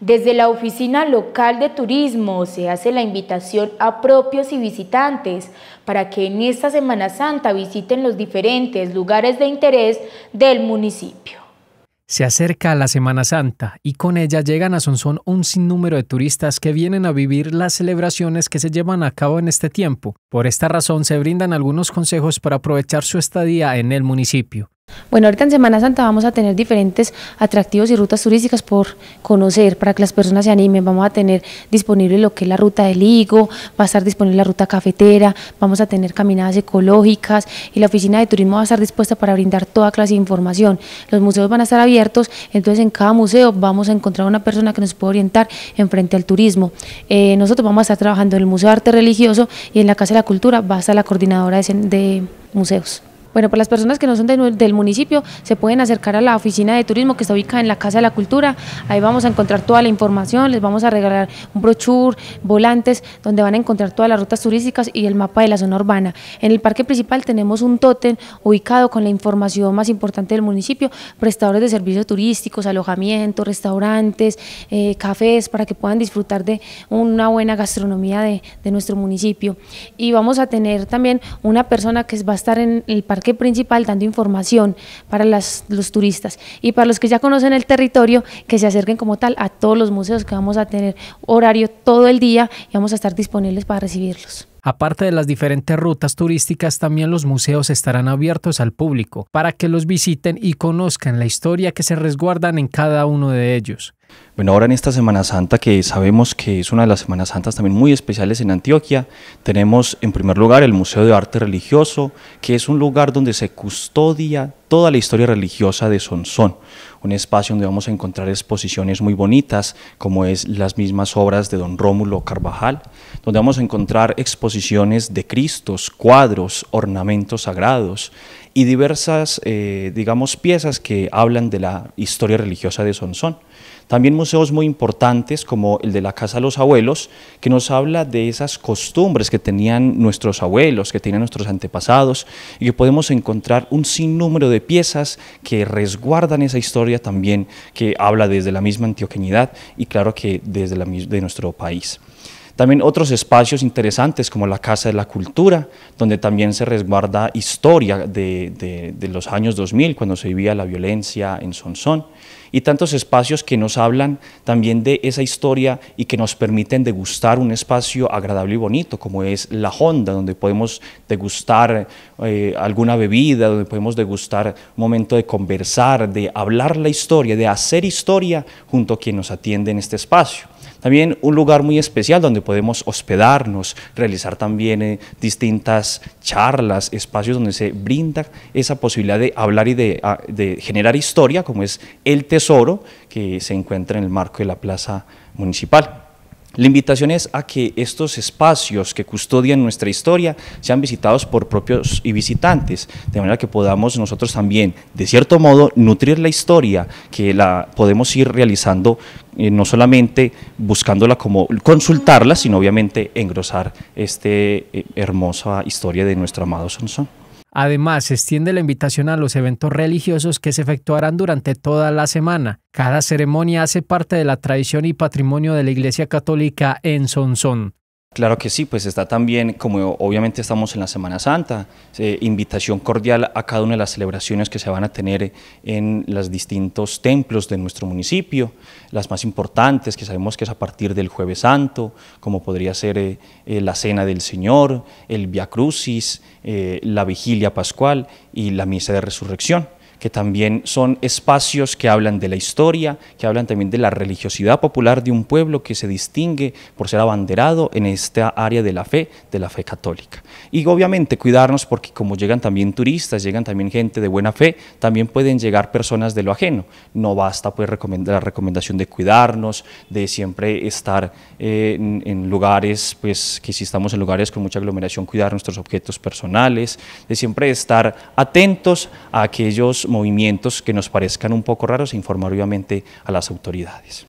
Desde la oficina local de turismo se hace la invitación a propios y visitantes para que en esta Semana Santa visiten los diferentes lugares de interés del municipio. Se acerca la Semana Santa y con ella llegan a Sonsón un sinnúmero de turistas que vienen a vivir las celebraciones que se llevan a cabo en este tiempo. Por esta razón se brindan algunos consejos para aprovechar su estadía en el municipio. Bueno, ahorita en Semana Santa vamos a tener diferentes atractivos y rutas turísticas por conocer, para que las personas se animen. Vamos a tener disponible lo que es la ruta del higo, va a estar disponible la ruta cafetera, vamos a tener caminadas ecológicas y la oficina de turismo va a estar dispuesta para brindar toda clase de información. Los museos van a estar abiertos, entonces en cada museo vamos a encontrar una persona que nos puede orientar en frente al turismo. Eh, nosotros vamos a estar trabajando en el Museo de Arte Religioso y en la Casa de la Cultura va a estar la coordinadora de museos. Bueno, para las personas que no son del municipio, se pueden acercar a la oficina de turismo que está ubicada en la Casa de la Cultura. Ahí vamos a encontrar toda la información, les vamos a regalar un brochure, volantes, donde van a encontrar todas las rutas turísticas y el mapa de la zona urbana. En el parque principal tenemos un tótem ubicado con la información más importante del municipio, prestadores de servicios turísticos, alojamientos restaurantes, eh, cafés, para que puedan disfrutar de una buena gastronomía de nuestro municipio. Y vamos a tener también una persona que va a estar en el parque principal dando información para los turistas y para los que ya conocen el territorio que se acerquen como tal a todos los museos que vamos a tener horario todo el día y vamos a estar disponibles para recibirlos. Aparte de las diferentes rutas turísticas, también los museos estarán abiertos al público para que los visiten y conozcan la historia que se resguardan en cada uno de ellos. Bueno, ahora en esta Semana Santa, que sabemos que es una de las Semanas Santas también muy especiales en Antioquia, tenemos en primer lugar el Museo de Arte Religioso, que es un lugar donde se custodia toda la historia religiosa de Sonsón, un espacio donde vamos a encontrar exposiciones muy bonitas, como es las mismas obras de don Rómulo Carvajal, donde vamos a encontrar exposiciones de Cristos, cuadros, ornamentos sagrados y diversas, eh, digamos, piezas que hablan de la historia religiosa de Sonsón. También museos muy importantes como el de la Casa de los Abuelos, que nos habla de esas costumbres que tenían nuestros abuelos, que tenían nuestros antepasados, y que podemos encontrar un sinnúmero de piezas que resguardan esa historia también, que habla desde la misma antioqueñidad y claro que desde la, de nuestro país. También otros espacios interesantes como la Casa de la Cultura, donde también se resguarda historia de, los años 2000, cuando se vivía la violencia en Sonsón, y tantos espacios que nos hablan también de esa historia y que nos permiten degustar un espacio agradable y bonito, como es la Honda, donde podemos degustar eh, alguna bebida, donde podemos degustar un momento de conversar, de hablar la historia, de hacer historia junto a quien nos atiende en este espacio. También un lugar muy especial donde podemos hospedarnos, realizar también eh, distintas charlas, espacios donde se brinda esa posibilidad de hablar y ah, de generar historia, como es el tesoro que se encuentra en el marco de la plaza municipal. La invitación es a que estos espacios que custodian nuestra historia sean visitados por propios y visitantes, de manera que podamos nosotros también, de cierto modo, nutrir la historia, que la podemos ir realizando eh, no solamente buscándola como consultarla, sino obviamente engrosar esta eh, hermosa historia de nuestro amado Sansón. Además, se extiende la invitación a los eventos religiosos que se efectuarán durante toda la semana. Cada ceremonia hace parte de la tradición y patrimonio de la Iglesia Católica en Sonsón. Claro que sí, pues está también, como obviamente estamos en la Semana Santa, eh, invitación cordial a cada una de las celebraciones que se van a tener en los distintos templos de nuestro municipio, las más importantes que sabemos que es a partir del Jueves Santo, como podría ser eh, eh, la Cena del Señor, el Via Crucis, la Vigilia Pascual y la Misa de Resurrección que también son espacios que hablan de la historia, que hablan también de la religiosidad popular de un pueblo que se distingue por ser abanderado en esta área de la fe, de la fe católica. Y obviamente cuidarnos porque como llegan también turistas, llegan también gente de buena fe, también pueden llegar personas de lo ajeno. No basta pues la recomendación de cuidarnos, de siempre estar eh, en, en, lugares, pues que si estamos en lugares con mucha aglomeración, cuidar nuestros objetos personales, de siempre estar atentos a aquellos movimientos que nos parezcan un poco raros, e informar obviamente a las autoridades.